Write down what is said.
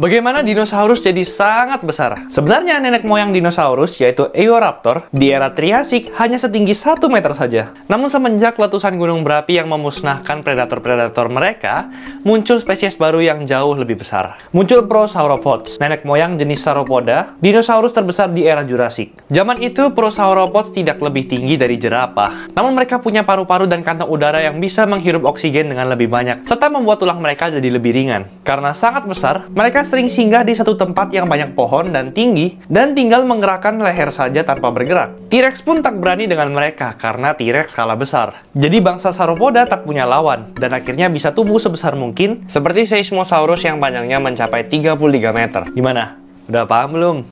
Bagaimana dinosaurus jadi sangat besar? Sebenarnya nenek moyang dinosaurus, yaitu Eoraptor, di era Triasik hanya setinggi 1 meter saja. Namun semenjak letusan gunung berapi yang memusnahkan predator-predator mereka, muncul spesies baru yang jauh lebih besar. Muncul Prosauropods, nenek moyang jenis sauropoda, dinosaurus terbesar di era Jurassic. Zaman itu, Prosauropods tidak lebih tinggi dari jerapah. Namun mereka punya paru-paru dan kantong udara yang bisa menghirup oksigen dengan lebih banyak, serta membuat tulang mereka jadi lebih ringan. Karena sangat besar, mereka sering singgah di satu tempat yang banyak pohon dan tinggi, dan tinggal menggerakkan leher saja tanpa bergerak. T-Rex pun tak berani dengan mereka, karena T-Rex kalah besar. Jadi bangsa Sauropoda tak punya lawan, dan akhirnya bisa tumbuh sebesar mungkin, seperti Seismosaurus yang panjangnya mencapai 33 meter. Gimana? Udah paham belum?